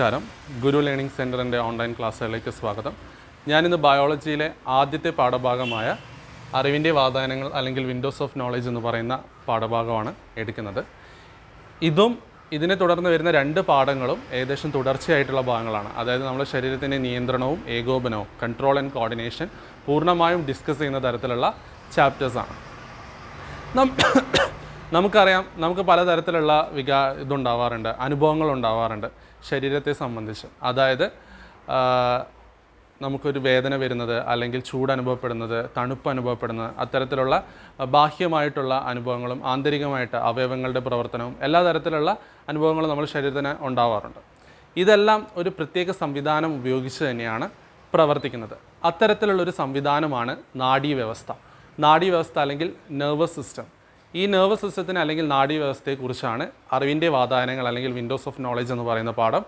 നമസ്കാരം ഗുരു ലേണിംഗ് സെൻറ്ററിൻ്റെ ഓൺലൈൻ ക്ലാസ്സുകളിലേക്ക് സ്വാഗതം ഞാനിന്ന് ബയോളജിയിലെ ആദ്യത്തെ പാഠഭാഗമായ അറിവിൻ്റെ വാതായനങ്ങൾ അല്ലെങ്കിൽ വിൻഡോസ് ഓഫ് നോളേജ് എന്ന് പറയുന്ന പാഠഭാഗമാണ് എടുക്കുന്നത് ഇതും ഇതിനെ തുടർന്ന് വരുന്ന രണ്ട് പാഠങ്ങളും ഏകദേശം തുടർച്ചയായിട്ടുള്ള ഭാഗങ്ങളാണ് അതായത് നമ്മുടെ ശരീരത്തിൻ്റെ നിയന്ത്രണവും ഏകോപനവും കൺട്രോൾ ആൻഡ് കോർഡിനേഷൻ പൂർണ്ണമായും ഡിസ്കസ് ചെയ്യുന്ന തരത്തിലുള്ള ചാപ്റ്റേഴ്സാണ് നമുക്കറിയാം നമുക്ക് പലതരത്തിലുള്ള വികാ ഇതുണ്ടാവാറുണ്ട് അനുഭവങ്ങൾ ഉണ്ടാവാറുണ്ട് ശരീരത്തെ സംബന്ധിച്ച് അതായത് നമുക്കൊരു വേദന വരുന്നത് അല്ലെങ്കിൽ ചൂട് അനുഭവപ്പെടുന്നത് തണുപ്പ് അനുഭവപ്പെടുന്നത് അത്തരത്തിലുള്ള ബാഹ്യമായിട്ടുള്ള അനുഭവങ്ങളും ആന്തരികമായിട്ട് അവയവങ്ങളുടെ പ്രവർത്തനവും എല്ലാ തരത്തിലുള്ള അനുഭവങ്ങളും നമ്മൾ ശരീരത്തിന് ഉണ്ടാവാറുണ്ട് ഇതെല്ലാം ഒരു പ്രത്യേക സംവിധാനം ഉപയോഗിച്ച് തന്നെയാണ് പ്രവർത്തിക്കുന്നത് അത്തരത്തിലുള്ളൊരു സംവിധാനമാണ് നാഡീവ്യവസ്ഥ വ്യവസ്ഥ വ്യവസ്ഥ അല്ലെങ്കിൽ നെർവസ് സിസ്റ്റം ഈ നെർവസ് സിസ്റ്റത്തിന് അല്ലെങ്കിൽ നാഡീവ്യവസ്ഥയെക്കുറിച്ചാണ് അറിവിൻ്റെ വാതായനങ്ങൾ അല്ലെങ്കിൽ വിൻഡോസ് ഓഫ് നോളജ് എന്ന് പറയുന്ന പാഠം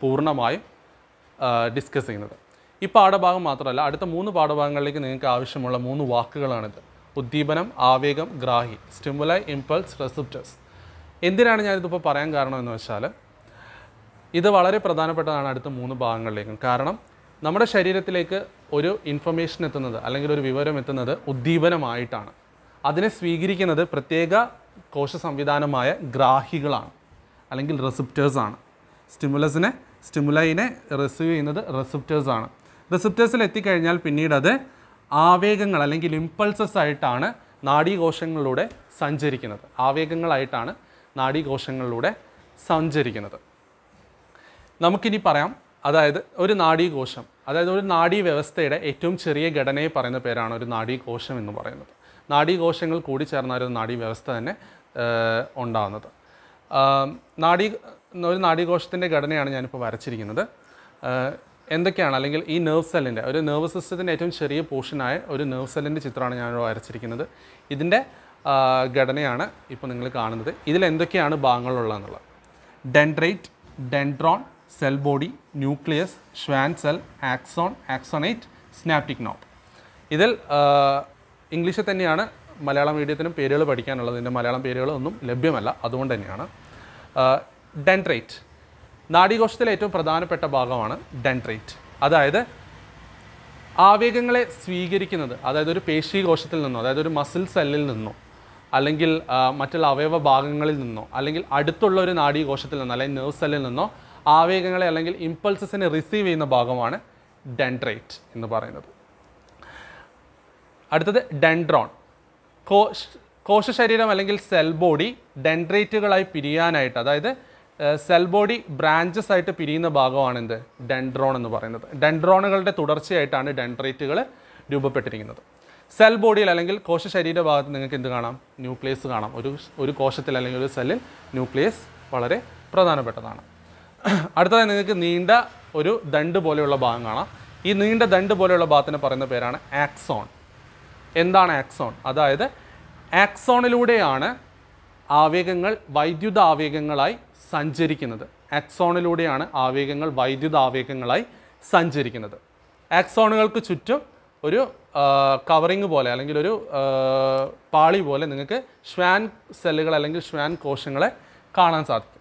പൂർണ്ണമായും ഡിസ്കസ് ചെയ്യുന്നത് ഈ പാഠഭാഗം മാത്രമല്ല അടുത്ത മൂന്ന് പാഠഭാഗങ്ങളിലേക്ക് നിങ്ങൾക്ക് ആവശ്യമുള്ള മൂന്ന് വാക്കുകളാണിത് ഉദ്ദീപനം ആവേഗം ഗ്രാഹി സ്റ്റിമുലൈ ഇമ്പൾസ് റെസിപ്റ്റസ് എന്തിനാണ് ഞാനിതിപ്പോൾ പറയാൻ കാരണമെന്ന് വെച്ചാൽ ഇത് വളരെ പ്രധാനപ്പെട്ടതാണ് അടുത്ത മൂന്ന് ഭാഗങ്ങളിലേക്കും കാരണം നമ്മുടെ ശരീരത്തിലേക്ക് ഒരു ഇൻഫർമേഷൻ എത്തുന്നത് അല്ലെങ്കിൽ ഒരു വിവരം എത്തുന്നത് ഉദ്ദീപനമായിട്ടാണ് അതിനെ സ്വീകരിക്കുന്നത് പ്രത്യേക കോശ സംവിധാനമായ ഗ്രാഹികളാണ് അല്ലെങ്കിൽ റെസിപ്റ്റേഴ്സാണ് സ്റ്റിമുലസിനെ സ്റ്റിമുലൈനെ റിസീവ് ചെയ്യുന്നത് റെസിപ്റ്റേഴ്സാണ് റെസിപ്റ്റേഴ്സിൽ എത്തിക്കഴിഞ്ഞാൽ പിന്നീട് അത് ആവേഗങ്ങൾ അല്ലെങ്കിൽ ഇമ്പൾസസ് ആയിട്ടാണ് നാഡീകോശങ്ങളിലൂടെ സഞ്ചരിക്കുന്നത് ആവേഗങ്ങളായിട്ടാണ് നാഡീകോശങ്ങളിലൂടെ സഞ്ചരിക്കുന്നത് നമുക്കിനി പറയാം അതായത് ഒരു നാഡീകോശം അതായത് ഒരു നാഡീ വ്യവസ്ഥയുടെ ഏറ്റവും ചെറിയ ഘടനയെ പറയുന്ന പേരാണ് ഒരു നാഡീകോശം എന്ന് പറയുന്നത് നാഡീകോശങ്ങൾ കൂടി ഒരു നാഡീ വ്യവസ്ഥ തന്നെ ഉണ്ടാകുന്നത് നാഡീ ഒരു നാഡീകോശത്തിൻ്റെ ഘടനയാണ് ഞാനിപ്പോൾ വരച്ചിരിക്കുന്നത് എന്തൊക്കെയാണ് അല്ലെങ്കിൽ ഈ നെർവ് സെല്ലിൻ്റെ ഒരു നെർവ് സിസ്റ്റത്തിൻ്റെ ഏറ്റവും ചെറിയ പോർഷനായ ഒരു നെർവ് സെല്ലിൻ്റെ ചിത്രമാണ് ഞാൻ വരച്ചിരിക്കുന്നത് ഇതിൻ്റെ ഘടനയാണ് ഇപ്പോൾ നിങ്ങൾ കാണുന്നത് ഇതിൽ എന്തൊക്കെയാണ് ഭാഗങ്ങളുള്ളതെന്നുള്ളത് dendrite dendron cell body nucleus Schwann cell axon axonite synaptic knob ഇതിൽ ഇംഗ്ലീഷിൽ തന്നെയാണ് മലയാളം മീഡിയത്തിനും പേരുകൾ പഠിക്കാനുള്ളത് ഇതിൻ്റെ മലയാളം പേരുകളൊന്നും ലഭ്യമല്ല അതുകൊണ്ട് തന്നെയാണ് ഡെൻട്രേറ്റ് നാഡീകോശത്തിലെ ഏറ്റവും പ്രധാനപ്പെട്ട ഭാഗമാണ് ഡെൻട്രേറ്റ് അതായത് ആവേഗങ്ങളെ സ്വീകരിക്കുന്നത് അതായത് ഒരു പേശീകോശത്തിൽ നിന്നോ അതായത് ഒരു മസിൽ സെല്ലിൽ നിന്നോ അല്ലെങ്കിൽ മറ്റുള്ള അവയവ ഭാഗങ്ങളിൽ നിന്നോ അല്ലെങ്കിൽ അടുത്തുള്ള ഒരു നാഡീകോശത്തിൽ നിന്നോ അല്ലെങ്കിൽ നെർവ് സെല്ലിൽ നിന്നോ ആവേഗങ്ങളെ അല്ലെങ്കിൽ ഇമ്പൾസസിനെ റിസീവ് ചെയ്യുന്ന ഭാഗമാണ് ഡെൻട്രേറ്റ് എന്ന് പറയുന്നത് അടുത്തത് ഡെൻഡ്രോൺ കോശ കോശശരീരം അല്ലെങ്കിൽ സെൽ ബോഡി ഡെൻഡ്രേറ്റുകളായി പിരിയാനായിട്ട് അതായത് സെൽ ബോഡി ബ്രാഞ്ചസ് ആയിട്ട് പിരിയുന്ന ഭാഗമാണ് എന്ത് ഡെൻഡ്രോൺ എന്ന് പറയുന്നത് ഡെൻഡ്രോണുകളുടെ തുടർച്ചയായിട്ടാണ് ഡെൻഡ്രേറ്റുകൾ രൂപപ്പെട്ടിരിക്കുന്നത് സെൽ ബോഡിയിൽ അല്ലെങ്കിൽ കോശശരീര ഭാഗത്ത് നിങ്ങൾക്ക് എന്ത് കാണാം ന്യൂക്ലിയസ് കാണാം ഒരു ഒരു കോശത്തിൽ അല്ലെങ്കിൽ ഒരു സെല്ലിൽ ന്യൂക്ലിയസ് വളരെ പ്രധാനപ്പെട്ടതാണ് അടുത്തത് നിങ്ങൾക്ക് നീണ്ട ഒരു ദണ്ട് പോലെയുള്ള ഭാഗം കാണാം ഈ നീണ്ട ദണ്ട് പോലെയുള്ള ഭാഗത്തിന് പറയുന്ന പേരാണ് ആക്സോൺ എന്താണ് ആക്സോൺ അതായത് ആക്സോണിലൂടെയാണ് ആവേഗങ്ങൾ വൈദ്യുത ആവേഗങ്ങളായി സഞ്ചരിക്കുന്നത് ആക്സോണിലൂടെയാണ് ആവേഗങ്ങൾ വൈദ്യുത ആവേഗങ്ങളായി സഞ്ചരിക്കുന്നത് ആക്സോണുകൾക്ക് ചുറ്റും ഒരു കവറിങ് പോലെ അല്ലെങ്കിൽ ഒരു പാളി പോലെ നിങ്ങൾക്ക് ഷ്വാൻ സെല്ലുകൾ അല്ലെങ്കിൽ ഷ്വാൻ കോശങ്ങളെ കാണാൻ സാധിക്കും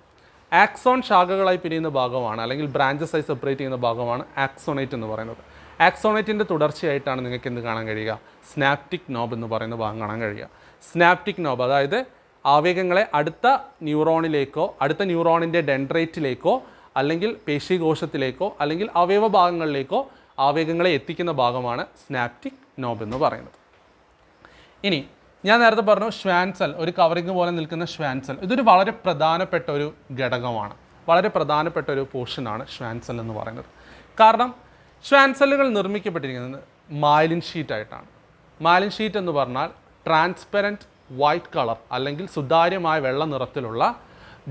ആക്സോൺ ശാഖകളായി പിരിയുന്ന ഭാഗമാണ് അല്ലെങ്കിൽ ബ്രാഞ്ചസായി സെപ്പറേറ്റ് ചെയ്യുന്ന ഭാഗമാണ് ആക്സോണേറ്റ് എന്ന് പറയുന്നത് ആക്സോണേറ്റിൻ്റെ തുടർച്ചയായിട്ടാണ് നിങ്ങൾക്ക് എന്ത് കാണാൻ കഴിയുക സ്നാപ്റ്റിക് നോബ് എന്ന് പറയുന്ന ഭാഗം കാണാൻ കഴിയുക സ്നാപ്റ്റിക് നോബ് അതായത് ആവേഗങ്ങളെ അടുത്ത ന്യൂറോണിലേക്കോ അടുത്ത ന്യൂറോണിൻ്റെ ഡെൻഡ്രേറ്റിലേക്കോ അല്ലെങ്കിൽ പേശികോശത്തിലേക്കോ അല്ലെങ്കിൽ അവയവ ഭാഗങ്ങളിലേക്കോ ആവേഗങ്ങളെ എത്തിക്കുന്ന ഭാഗമാണ് സ്നാപ്റ്റിക് നോബ് എന്ന് പറയുന്നത് ഇനി ഞാൻ നേരത്തെ പറഞ്ഞു ഷ്വാൻസൽ ഒരു കവറിങ് പോലെ നിൽക്കുന്ന ഷ്വാൻസൽ ഇതൊരു വളരെ പ്രധാനപ്പെട്ട ഒരു ഘടകമാണ് വളരെ പ്രധാനപ്പെട്ട ഒരു പോർഷനാണ് ഷ്വാൻസൽ എന്ന് പറയുന്നത് കാരണം ഷ്വാൻസലുകൾ നിർമ്മിക്കപ്പെട്ടിരിക്കുന്നത് മാലിൻ ഷീറ്റായിട്ടാണ് മാലിൻ ഷീറ്റ് എന്ന് പറഞ്ഞാൽ ട്രാൻസ്പെറൻറ്റ് വൈറ്റ് കളർ അല്ലെങ്കിൽ സുതാര്യമായ വെള്ള നിറത്തിലുള്ള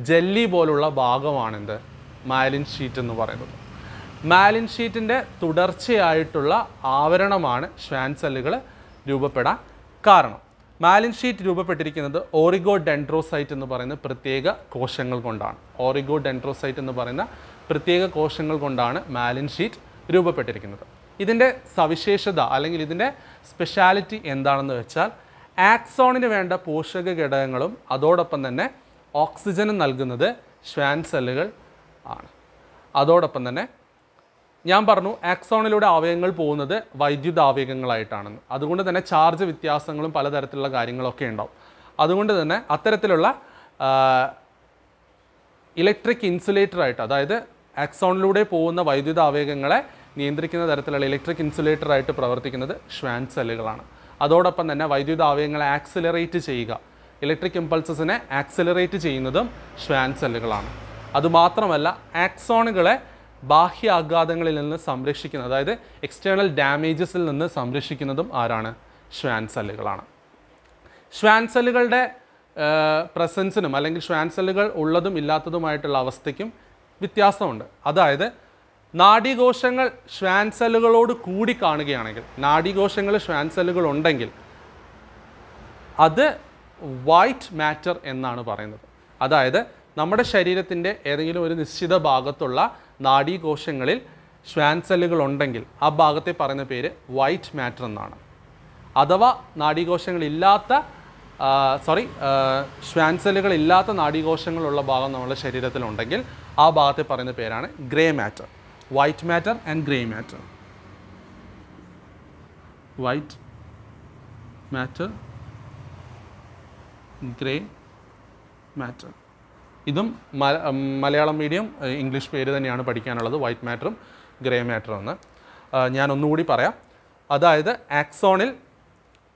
ജെല്ലി പോലുള്ള ഭാഗമാണിത് മാലിൻ ഷീറ്റ് എന്ന് പറയുന്നത് മാലിൻ ഷീറ്റിൻ്റെ തുടർച്ചയായിട്ടുള്ള ആവരണമാണ് ഷ്വാൻസെല്ലുകൾ രൂപപ്പെടാൻ കാരണം മാലിൻ ഷീറ്റ് രൂപപ്പെട്ടിരിക്കുന്നത് ഓറിഗോ ഡെൻഡ്രോസൈറ്റ് എന്ന് പറയുന്ന പ്രത്യേക കോശങ്ങൾ കൊണ്ടാണ് ഓറിഗോ ഡെൻഡ്രോസൈറ്റ് എന്ന് പറയുന്ന പ്രത്യേക കോശങ്ങൾ കൊണ്ടാണ് മാലിൻ ഷീറ്റ് രൂപപ്പെട്ടിരിക്കുന്നത് ഇതിൻ്റെ സവിശേഷത അല്ലെങ്കിൽ ഇതിൻ്റെ സ്പെഷ്യാലിറ്റി എന്താണെന്ന് വെച്ചാൽ ആക്സോണിന് വേണ്ട പോഷക ഘടകങ്ങളും അതോടൊപ്പം തന്നെ ഓക്സിജനും നൽകുന്നത് ശ്വാൻ സെല്ലുകൾ ആണ് അതോടൊപ്പം തന്നെ ഞാൻ പറഞ്ഞു ആക്സോണിലൂടെ അവയവങ്ങൾ പോകുന്നത് വൈദ്യുത ആവേഗങ്ങളായിട്ടാണെന്ന് അതുകൊണ്ട് തന്നെ ചാർജ് വ്യത്യാസങ്ങളും പലതരത്തിലുള്ള കാര്യങ്ങളൊക്കെ ഉണ്ടാവും അതുകൊണ്ട് തന്നെ അത്തരത്തിലുള്ള ഇലക്ട്രിക് ഇൻസുലേറ്ററായിട്ട് അതായത് ആക്സോണിലൂടെ പോകുന്ന വൈദ്യുത ആവേഗങ്ങളെ നിയന്ത്രിക്കുന്ന തരത്തിലുള്ള ഇലക്ട്രിക് ഇൻസുലേറ്ററായിട്ട് പ്രവർത്തിക്കുന്നത് ഷ്വാൻ സെല്ലുകളാണ് അതോടൊപ്പം തന്നെ വൈദ്യുത ആവേഗങ്ങളെ ആക്സിലറേറ്റ് ചെയ്യുക ഇലക്ട്രിക് ഇമ്പൾസസിനെ ആക്സിലറേറ്റ് ചെയ്യുന്നതും ഷ്വാൻ സെല്ലുകളാണ് അതുമാത്രമല്ല ആക്സോണുകളെ ബാഹ്യ ആഘാതങ്ങളിൽ നിന്ന് സംരക്ഷിക്കുന്നത് അതായത് എക്സ്റ്റേണൽ ഡാമേജസിൽ നിന്ന് സംരക്ഷിക്കുന്നതും ആരാണ് ഷ്വാൻ സെല്ലുകളാണ് ഷ്വാൻ സെല്ലുകളുടെ പ്രസൻസിനും അല്ലെങ്കിൽ ഷ്വാൻ സെല്ലുകൾ ഉള്ളതും ഇല്ലാത്തതുമായിട്ടുള്ള അവസ്ഥയ്ക്കും വ്യത്യാസമുണ്ട് അതായത് നാഡീകോശങ്ങൾ ശ്വാൻസെല്ലുകളോട് കൂടി കാണുകയാണെങ്കിൽ നാഡീകോശങ്ങൾ ശ്വാൻസെല്ലുകൾ ഉണ്ടെങ്കിൽ അത് വൈറ്റ് മാറ്റർ എന്നാണ് പറയുന്നത് അതായത് നമ്മുടെ ശരീരത്തിൻ്റെ ഏതെങ്കിലും ഒരു നിശ്ചിത ഭാഗത്തുള്ള നാഡീകോശങ്ങളിൽ ശ്വാൻസെല്ലുകൾ ഉണ്ടെങ്കിൽ ആ ഭാഗത്തെ പറയുന്ന പേര് വൈറ്റ് മാറ്റർ എന്നാണ് അഥവാ നാഡീകോശങ്ങളില്ലാത്ത സോറി ശ്വാൻസെല്ലുകളില്ലാത്ത നാഡീകോശങ്ങളുള്ള ഭാഗം നമ്മുടെ ശരീരത്തിലുണ്ടെങ്കിൽ ആ ഭാഗത്തെ പറയുന്ന പേരാണ് grey matter white matter and grey matter white matter grey matter ഇതും മലയാളം മീഡിയം ഇംഗ്ലീഷ് പേര് തന്നെയാണ് പഠിക്കാനുള്ളത് വൈറ്റ് മാറ്ററും ഗ്രേ മാറ്ററും എന്ന് ഞാൻ ഒന്നുകൂടി പറയാം അതായത് ആക്സോണിൽ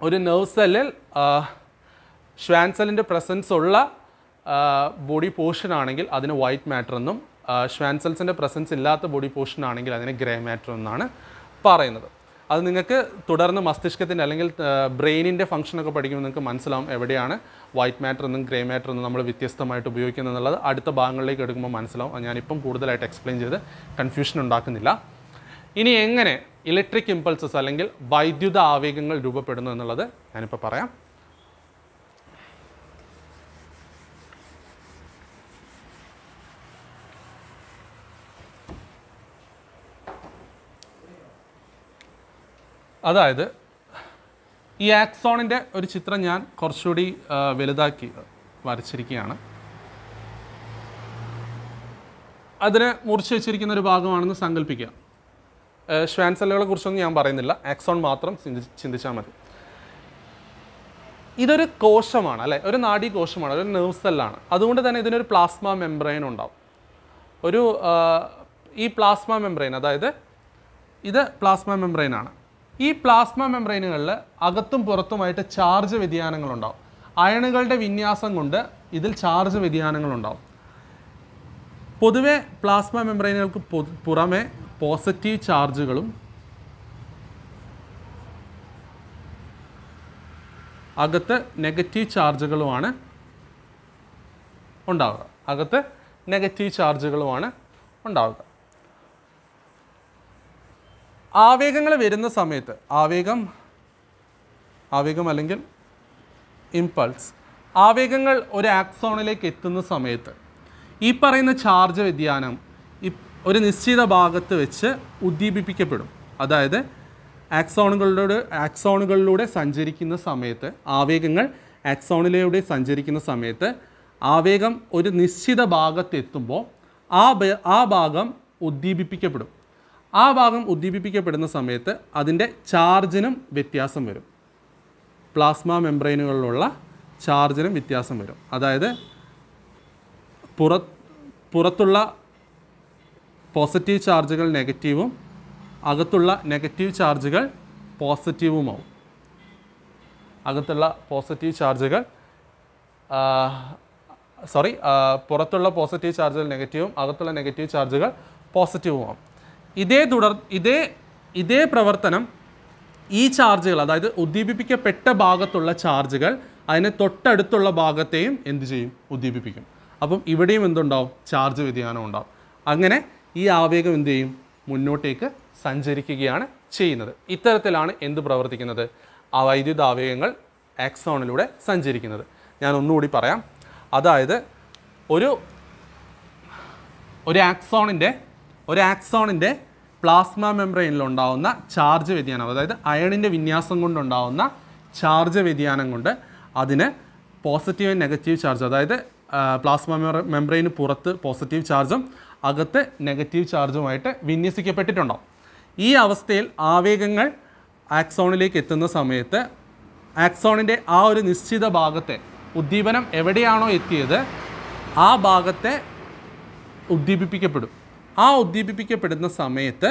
ഒരു നെർവ് സെല്ലിൽ ഷ്വാൻ സെല്ലിൻ്റെ പ്രസൻസ് ഉള്ള ബോഡി പോർഷൻ ആണെങ്കിൽ അതിന് വൈറ്റ് മാറ്റർ എന്നും സെൽസിൻ്റെ പ്രസൻസ് ഇല്ലാത്ത ബോഡി പോർഷൻ ആണെങ്കിൽ അതിന് ഗ്രേ മാറ്റർ എന്നാണ് പറയുന്നത് അത് നിങ്ങൾക്ക് തുടർന്ന് മസ്തിഷ്കത്തിൻ്റെ അല്ലെങ്കിൽ ബ്രെയിനിൻ്റെ ഫംഗ്ഷനൊക്കെ പഠിക്കുമ്പോൾ നിങ്ങൾക്ക് മനസ്സിലാവും എവിടെയാണ് വൈറ്റ് മാറ്റർ എന്നും ഗ്രേ മാറ്റർ എന്നും നമ്മൾ വ്യത്യസ്തമായിട്ട് ഉപയോഗിക്കുന്നത് എന്നുള്ളത് അടുത്ത ഭാഗങ്ങളിലേക്ക് എടുക്കുമ്പോൾ മനസ്സിലാവും ഞാനിപ്പം കൂടുതലായിട്ട് എക്സ്പ്ലെയിൻ ചെയ്ത് കൺഫ്യൂഷൻ ഉണ്ടാക്കുന്നില്ല ഇനി എങ്ങനെ ഇലക്ട്രിക് ഇമ്പൾസസ് അല്ലെങ്കിൽ വൈദ്യുത ആവേഗങ്ങൾ രൂപപ്പെടുന്നു എന്നുള്ളത് ഞാനിപ്പോൾ പറയാം അതായത് ഈ ആക്സോണിൻ്റെ ഒരു ചിത്രം ഞാൻ കുറച്ചുകൂടി വലുതാക്കി വരച്ചിരിക്കുകയാണ് അതിന് മുറിച്ച് വെച്ചിരിക്കുന്ന ഒരു ഭാഗമാണെന്ന് സങ്കല്പിക്കുക ശ്വാൻ കുറിച്ചൊന്നും ഞാൻ പറയുന്നില്ല ആക്സോൺ മാത്രം ചിന്തിച്ചാൽ മതി ഇതൊരു കോശമാണ് അല്ലേ ഒരു നാഡി കോശമാണ് ഒരു നെർവ് സെല്ലാണ് അതുകൊണ്ട് തന്നെ ഇതിനൊരു പ്ലാസ്മ മെംബ്രെയിൻ ഉണ്ടാവും ഒരു ഈ പ്ലാസ്മ മെംബ്രെയിൻ അതായത് ഇത് പ്ലാസ്മ മെംബ്രെയിൻ ആണ് ഈ പ്ലാസ്മ മെംബ്രൈനുകളിൽ അകത്തും പുറത്തുമായിട്ട് ചാർജ് വ്യതിയാനങ്ങളുണ്ടാവും അയണുകളുടെ വിന്യാസം കൊണ്ട് ഇതിൽ ചാർജ് വ്യതിയാനങ്ങളുണ്ടാവും പൊതുവേ പ്ലാസ്മ മെംബ്രൈനുകൾക്ക് പുറമെ പോസിറ്റീവ് ചാർജുകളും അകത്ത് നെഗറ്റീവ് ചാർജുകളുമാണ് ഉണ്ടാവുക അകത്ത് നെഗറ്റീവ് ചാർജുകളുമാണ് ഉണ്ടാവുക ആവേഗങ്ങൾ വരുന്ന സമയത്ത് ആവേഗം ആവേഗം അല്ലെങ്കിൽ ഇമ്പൾസ് ആവേഗങ്ങൾ ഒരു ആക്സോണിലേക്ക് എത്തുന്ന സമയത്ത് ഈ പറയുന്ന ചാർജ് വ്യതിയാനം ഒരു നിശ്ചിത ഭാഗത്ത് വെച്ച് ഉദ്ദീപിപ്പിക്കപ്പെടും അതായത് ആക്സോണുകളിലൂടെ ആക്സോണുകളിലൂടെ സഞ്ചരിക്കുന്ന സമയത്ത് ആവേഗങ്ങൾ ആക്സോണിലൂടെ സഞ്ചരിക്കുന്ന സമയത്ത് ആവേഗം ഒരു നിശ്ചിത ഭാഗത്തെത്തുമ്പോൾ ആ ആ ഭാഗം ഉദ്ദീപിപ്പിക്കപ്പെടും ആ ഭാഗം ഉദ്ദീപിപ്പിക്കപ്പെടുന്ന സമയത്ത് അതിൻ്റെ ചാർജിനും വ്യത്യാസം വരും പ്ലാസ്മ മെംബ്രെയിനുകളിലുള്ള ചാർജിനും വ്യത്യാസം വരും അതായത് പുറ പുറത്തുള്ള പോസിറ്റീവ് ചാർജുകൾ നെഗറ്റീവും അകത്തുള്ള നെഗറ്റീവ് ചാർജുകൾ പോസിറ്റീവുമാവും അകത്തുള്ള പോസിറ്റീവ് ചാർജുകൾ സോറി പുറത്തുള്ള പോസിറ്റീവ് ചാർജുകൾ നെഗറ്റീവും അകത്തുള്ള നെഗറ്റീവ് ചാർജുകൾ പോസിറ്റീവുമാവും ഇതേ തുടർ ഇതേ ഇതേ പ്രവർത്തനം ഈ ചാർജുകൾ അതായത് ഉദ്ദീപിപ്പിക്കപ്പെട്ട ഭാഗത്തുള്ള ചാർജുകൾ അതിനെ തൊട്ടടുത്തുള്ള ഭാഗത്തെയും എന്ത് ചെയ്യും ഉദ്ദീപിപ്പിക്കും അപ്പം ഇവിടെയും എന്തുണ്ടാവും ചാർജ് വ്യതിയാനം ഉണ്ടാവും അങ്ങനെ ഈ ആവേഗം എന്ത് ചെയ്യും മുന്നോട്ടേക്ക് സഞ്ചരിക്കുകയാണ് ചെയ്യുന്നത് ഇത്തരത്തിലാണ് എന്ത് പ്രവർത്തിക്കുന്നത് ആ വൈദ്യുത ആവേഗങ്ങൾ ആക്സോണിലൂടെ സഞ്ചരിക്കുന്നത് ഞാൻ ഒന്നുകൂടി പറയാം അതായത് ഒരു ഒരു ആക്സോണിൻ്റെ ഒരു ആക്സോണിൻ്റെ പ്ലാസ്മ മെംബ്രെയിനിലുണ്ടാവുന്ന ചാർജ് വ്യതിയാനം അതായത് അയണിൻ്റെ വിന്യാസം കൊണ്ടുണ്ടാവുന്ന ചാർജ് വ്യതിയാനം കൊണ്ട് അതിന് പോസിറ്റീവ് ആൻഡ് നെഗറ്റീവ് ചാർജ് അതായത് പ്ലാസ്മ മെംബ്രെയിന് പുറത്ത് പോസിറ്റീവ് ചാർജും അകത്ത് നെഗറ്റീവ് ചാർജുമായിട്ട് വിന്യസിക്കപ്പെട്ടിട്ടുണ്ടാവും ഈ അവസ്ഥയിൽ ആവേഗങ്ങൾ ആക്സോണിലേക്ക് എത്തുന്ന സമയത്ത് ആക്സോണിൻ്റെ ആ ഒരു നിശ്ചിത ഭാഗത്തെ ഉദ്ദീപനം എവിടെയാണോ എത്തിയത് ആ ഭാഗത്തെ ഉദ്ദീപിപ്പിക്കപ്പെടും ആ ഉദ്ദീപിപ്പിക്കപ്പെടുന്ന സമയത്ത്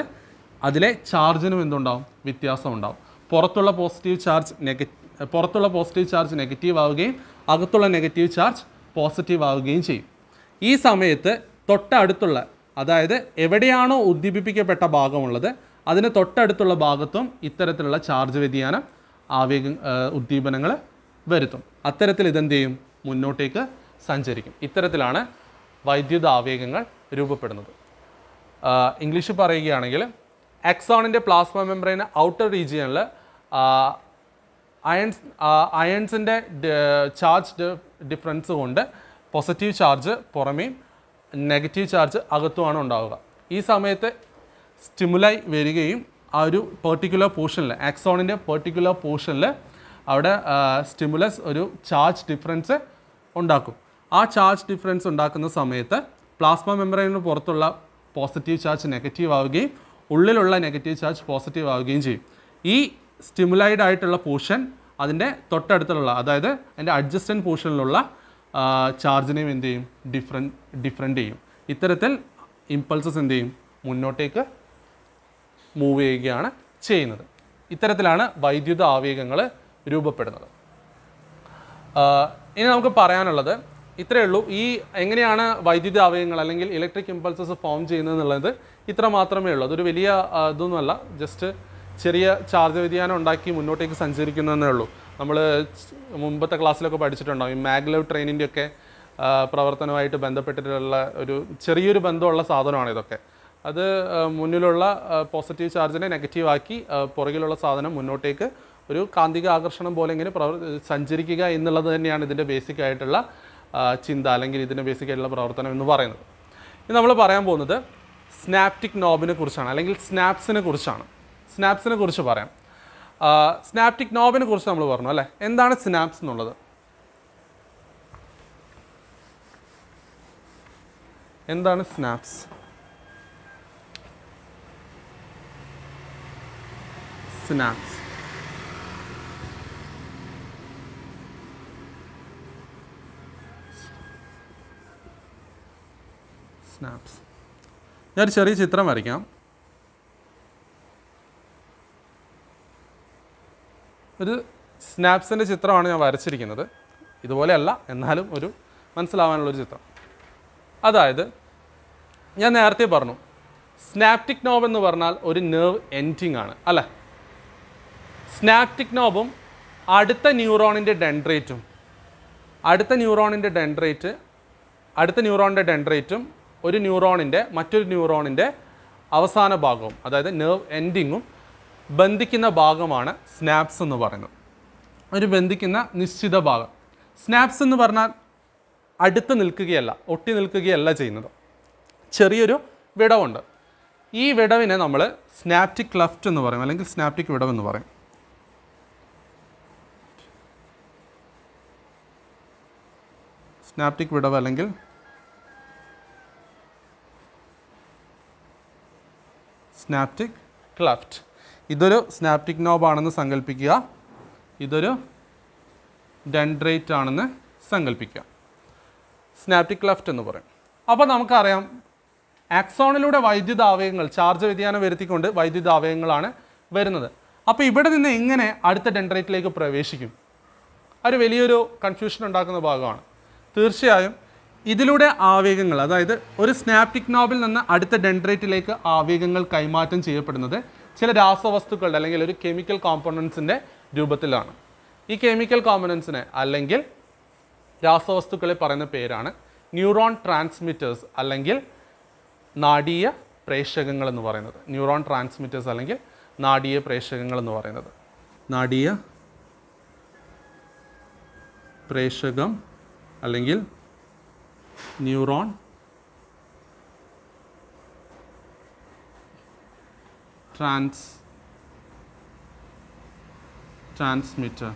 അതിലെ ചാർജിനും എന്തുണ്ടാവും വ്യത്യാസം ഉണ്ടാവും പുറത്തുള്ള പോസിറ്റീവ് ചാർജ് നെഗറ്റീവ് പുറത്തുള്ള പോസിറ്റീവ് ചാർജ് നെഗറ്റീവ് ആവുകയും അകത്തുള്ള നെഗറ്റീവ് ചാർജ് പോസിറ്റീവ് ആവുകയും ചെയ്യും ഈ സമയത്ത് തൊട്ടടുത്തുള്ള അതായത് എവിടെയാണോ ഉദ്ദീപിപ്പിക്കപ്പെട്ട ഭാഗമുള്ളത് അതിന് തൊട്ടടുത്തുള്ള ഭാഗത്തും ഇത്തരത്തിലുള്ള ചാർജ് വ്യതിയാനം ആവേഗ ഉദ്ദീപനങ്ങൾ വരുത്തും അത്തരത്തിൽ ഇതെന്ത് ചെയ്യും മുന്നോട്ടേക്ക് സഞ്ചരിക്കും ഇത്തരത്തിലാണ് വൈദ്യുത ആവേഗങ്ങൾ രൂപപ്പെടുന്നത് ഇംഗ്ലീഷ് പറയുകയാണെങ്കിൽ എക്സോണിൻ്റെ പ്ലാസ്മ മെംബ്രെയിൻ ഔട്ടർ റീജിയനിൽ അയൺസ് അയൺസിൻ്റെ ചാർജ് ഡിഫറൻസ് കൊണ്ട് പോസിറ്റീവ് ചാർജ് പുറമേയും നെഗറ്റീവ് ചാർജ് അകത്തുമാണ് ഉണ്ടാവുക ഈ സമയത്ത് സ്റ്റിമുലായി വരികയും ആ ഒരു പെർട്ടിക്കുലർ പോർഷനിൽ ആക്സോണിൻ്റെ പെർട്ടിക്കുലർ പോർഷനിൽ അവിടെ സ്റ്റിമുലസ് ഒരു ചാർജ് ഡിഫറൻസ് ഉണ്ടാക്കും ആ ചാർജ് ഡിഫറൻസ് ഉണ്ടാക്കുന്ന സമയത്ത് പ്ലാസ്മ മെമ്പറൈനിന് പുറത്തുള്ള പോസിറ്റീവ് ചാർജ് നെഗറ്റീവ് ആവുകയും ഉള്ളിലുള്ള നെഗറ്റീവ് ചാർജ് പോസിറ്റീവ് ആവുകയും ചെയ്യും ഈ സ്റ്റിമുലൈഡ് ആയിട്ടുള്ള പോർഷൻ അതിൻ്റെ തൊട്ടടുത്തുള്ള അതായത് അതിൻ്റെ അഡ്ജസ്റ്റൻറ്റ് പോർഷനിലുള്ള ചാർജിനെയും എന്ത് ചെയ്യും ഡിഫറൻ ഡിഫറെൻ്റ് ചെയ്യും ഇത്തരത്തിൽ ഇമ്പൾസസ് എന്ത് ചെയ്യും മുന്നോട്ടേക്ക് മൂവ് ചെയ്യുകയാണ് ചെയ്യുന്നത് ഇത്തരത്തിലാണ് വൈദ്യുത ആവേഗങ്ങൾ രൂപപ്പെടുന്നത് ഇനി നമുക്ക് പറയാനുള്ളത് ഇത്രയേ ഉള്ളൂ ഈ എങ്ങനെയാണ് വൈദ്യുതി അവയവങ്ങൾ അല്ലെങ്കിൽ ഇലക്ട്രിക് ഇമ്പൾസസ് ഫോം ചെയ്യുന്നത് എന്നുള്ളത് ഇത്ര മാത്രമേ ഉള്ളൂ അതൊരു വലിയ ഇതൊന്നുമല്ല ജസ്റ്റ് ചെറിയ ചാർജ് വ്യതിയാനം ഉണ്ടാക്കി മുന്നോട്ടേക്ക് സഞ്ചരിക്കുന്നതെന്നേ ഉള്ളൂ നമ്മൾ മുമ്പത്തെ ക്ലാസ്സിലൊക്കെ പഠിച്ചിട്ടുണ്ടാവും ഈ മാഗ്ലവ് ട്രെയിനിൻ്റെയൊക്കെ പ്രവർത്തനമായിട്ട് ബന്ധപ്പെട്ടിട്ടുള്ള ഒരു ചെറിയൊരു ബന്ധമുള്ള സാധനമാണ് ഇതൊക്കെ അത് മുന്നിലുള്ള പോസിറ്റീവ് ചാർജിനെ നെഗറ്റീവ് ആക്കി പുറകിലുള്ള സാധനം മുന്നോട്ടേക്ക് ഒരു കാന്തിക ആകർഷണം പോലെ ഇങ്ങനെ പ്രവർ സഞ്ചരിക്കുക എന്നുള്ളത് തന്നെയാണ് ഇതിൻ്റെ ബേസിക് ആയിട്ടുള്ള ചിന്ത അല്ലെങ്കിൽ ഇതിൻ്റെ ബേസിക് ആയിട്ടുള്ള പ്രവർത്തനം എന്ന് പറയുന്നത് ഇനി നമ്മൾ പറയാൻ പോകുന്നത് സ്നാപ്റ്റിക് നോബിനെ കുറിച്ചാണ് അല്ലെങ്കിൽ സ്നാപ്സിനെ കുറിച്ചാണ് സ്നാപ്സിനെ കുറിച്ച് പറയാം സ്നാപ്റ്റിക് നോബിനെ കുറിച്ച് നമ്മൾ പറഞ്ഞു അല്ലേ എന്താണ് സ്നാപ്സ് എന്നുള്ളത് എന്താണ് സ്നാപ്സ് സ്നാപ്സ് സ്നാപ്സ് ഞാനൊരു ചെറിയ ചിത്രം വരയ്ക്കാം ഒരു സ്നാപ്സിൻ്റെ ചിത്രമാണ് ഞാൻ വരച്ചിരിക്കുന്നത് ഇതുപോലെയല്ല എന്നാലും ഒരു മനസ്സിലാവാനുള്ളൊരു ചിത്രം അതായത് ഞാൻ നേരത്തെ പറഞ്ഞു സ്നാപ്റ്റിക് നോബ് എന്ന് പറഞ്ഞാൽ ഒരു നെർവ് എൻറ്റിങ് ആണ് അല്ലേ സ്നാപ്റ്റിക് നോബും അടുത്ത ന്യൂറോണിൻ്റെ ഡെൻഡ്രേറ്റും അടുത്ത ന്യൂറോണിൻ്റെ ഡെൻഡ്രേറ്റ് അടുത്ത ന്യൂറോണിൻ്റെ ഡെൻഡ്രേറ്റും ഒരു ന്യൂറോണിൻ്റെ മറ്റൊരു ന്യൂറോണിൻ്റെ അവസാന ഭാഗവും അതായത് നെർവ് എൻഡിങ്ങും ബന്ധിക്കുന്ന ഭാഗമാണ് സ്നാപ്സ് എന്ന് പറയുന്നത് ഒരു ബന്ധിക്കുന്ന നിശ്ചിത ഭാഗം സ്നാപ്സ് എന്ന് പറഞ്ഞാൽ അടുത്ത് നിൽക്കുകയല്ല ഒട്ടി നിൽക്കുകയല്ല ചെയ്യുന്നത് ചെറിയൊരു വിടവുണ്ട് ഈ വിടവിനെ നമ്മൾ സ്നാപ്റ്റിക് ക്ലഫ്റ്റ് എന്ന് പറയും അല്ലെങ്കിൽ സ്നാപ്റ്റിക് വിടവ് എന്ന് പറയും സ്നാപ്റ്റിക് വിടവ് അല്ലെങ്കിൽ സ്നാപ്റ്റിക് ക്ലഫ്റ്റ് ഇതൊരു സ്നാപ്റ്റിക് നോബാണെന്ന് സങ്കല്പിക്കുക ഇതൊരു ഡെൻഡ്രേറ്റ് ആണെന്ന് സങ്കല്പിക്കുക സ്നാപ്റ്റിക് ക്ലഫ്റ്റ് എന്ന് പറയും അപ്പോൾ നമുക്കറിയാം ആക്സോണിലൂടെ വൈദ്യുതാവയങ്ങൾ ചാർജ് വ്യതിയാനം വരുത്തിക്കൊണ്ട് വൈദ്യുതാവയങ്ങളാണ് വരുന്നത് അപ്പോൾ ഇവിടെ നിന്ന് എങ്ങനെ അടുത്ത ഡെൻഡ്രേറ്റിലേക്ക് പ്രവേശിക്കും ഒരു വലിയൊരു കൺഫ്യൂഷൻ ഉണ്ടാക്കുന്ന ഭാഗമാണ് തീർച്ചയായും ഇതിലൂടെ ആവേഗങ്ങൾ അതായത് ഒരു സ്നാപ്റ്റിക് നോബിൽ നിന്ന് അടുത്ത ഡെൻഡ്രൈറ്റിലേക്ക് ആവേഗങ്ങൾ കൈമാറ്റം ചെയ്യപ്പെടുന്നത് ചില രാസവസ്തുക്കളുടെ അല്ലെങ്കിൽ ഒരു കെമിക്കൽ കോമ്പോണൻസിൻ്റെ രൂപത്തിലാണ് ഈ കെമിക്കൽ കോമ്പോണൻസിനെ അല്ലെങ്കിൽ രാസവസ്തുക്കളെ പറയുന്ന പേരാണ് ന്യൂറോൺ ട്രാൻസ്മിറ്റേഴ്സ് അല്ലെങ്കിൽ നാടീയ പ്രേഷകങ്ങൾ എന്ന് പറയുന്നത് ന്യൂറോൺ ട്രാൻസ്മിറ്റേഴ്സ് അല്ലെങ്കിൽ നാടീയ പ്രേഷകങ്ങൾ എന്ന് പറയുന്നത് നാടീയ പ്രേഷകം അല്ലെങ്കിൽ neuron trans transmitter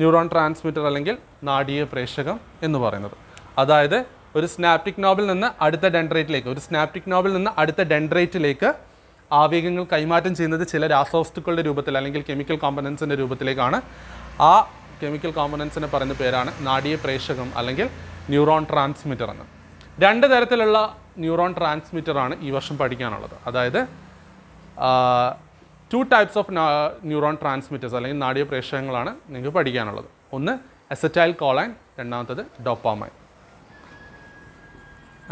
neuron transmitter അല്ലെങ്കിൽ നാടീയ പ്രേഷകം എന്ന് പറയുന്നത് അതായത് ഒരു സ്നാപ്റ്റിക് നോബിൽ നിന്ന് അടുത്ത ഡെൻഡ്രൈറ്റിലേക്ക് ഒരു സ്നാപ്റ്റിക് നോബിൽ നിന്ന് അടുത്ത ഡെൻഡ്രൈറ്റിലേക്ക് ആവേഗങ്ങൾ കൈമാറ്റം ചെയ്യുന്നത് ചില രാസവസ്തുക്കളുടെ രൂപത്തിൽ അല്ലെങ്കിൽ കെമിക്കൽ കോമ്പനൻസിൻ്റെ രൂപത്തിലേക്കാണ് ആ കെമിക്കൽ കോമ്പനൻസിനെ പറയുന്ന പേരാണ് നാടീയ പ്രേഷകം അല്ലെങ്കിൽ ന്യൂറോൺ ട്രാൻസ്മിറ്റർ എന്ന് രണ്ട് തരത്തിലുള്ള ന്യൂറോൺ ട്രാൻസ്മിറ്ററാണ് ഈ വർഷം പഠിക്കാനുള്ളത് അതായത് two types of neuron transmitters അല്ലെങ്കിൽ നാഡീയ പ്രേക്ഷകങ്ങളാണ് നിങ്ങൾക്ക് പഠിക്കാനുള്ളത് ഒന്ന് അസറ്റൈൽ കോളൈൻ രണ്ടാമത്തത് ഡോപ്പാമൈൻ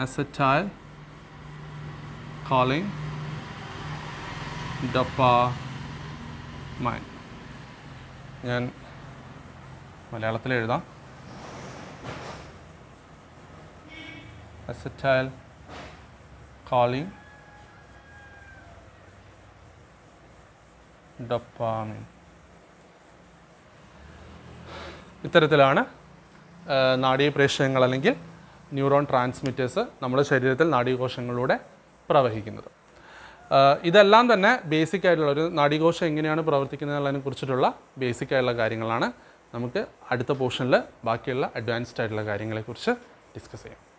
അസറ്റൈൽ കോളൈൻ ഡോപ്പാമൈൻ ഞാൻ മലയാളത്തിൽ എഴുതാം acetyl choline ഡൊപ്പാമിൻ ഇത്തരത്തിലാണ് നാഡീപ്രേക്ഷകങ്ങൾ അല്ലെങ്കിൽ ന്യൂറോൺ ട്രാൻസ്മിറ്റേഴ്സ് നമ്മുടെ ശരീരത്തിൽ നാഡീകോശങ്ങളിലൂടെ പ്രവഹിക്കുന്നത് ഇതെല്ലാം തന്നെ ബേസിക് ആയിട്ടുള്ള ഒരു നാഡീകോശം എങ്ങനെയാണ് പ്രവർത്തിക്കുന്നതിനെ കുറിച്ചിട്ടുള്ള ബേസിക് ആയിട്ടുള്ള കാര്യങ്ങളാണ് നമുക്ക് അടുത്ത പോർഷനിൽ ബാക്കിയുള്ള അഡ്വാൻസ്ഡ് ആയിട്ടുള്ള കാര്യങ്ങളെക്കുറിച്ച് ഡിസ്കസ് ചെയ്യാം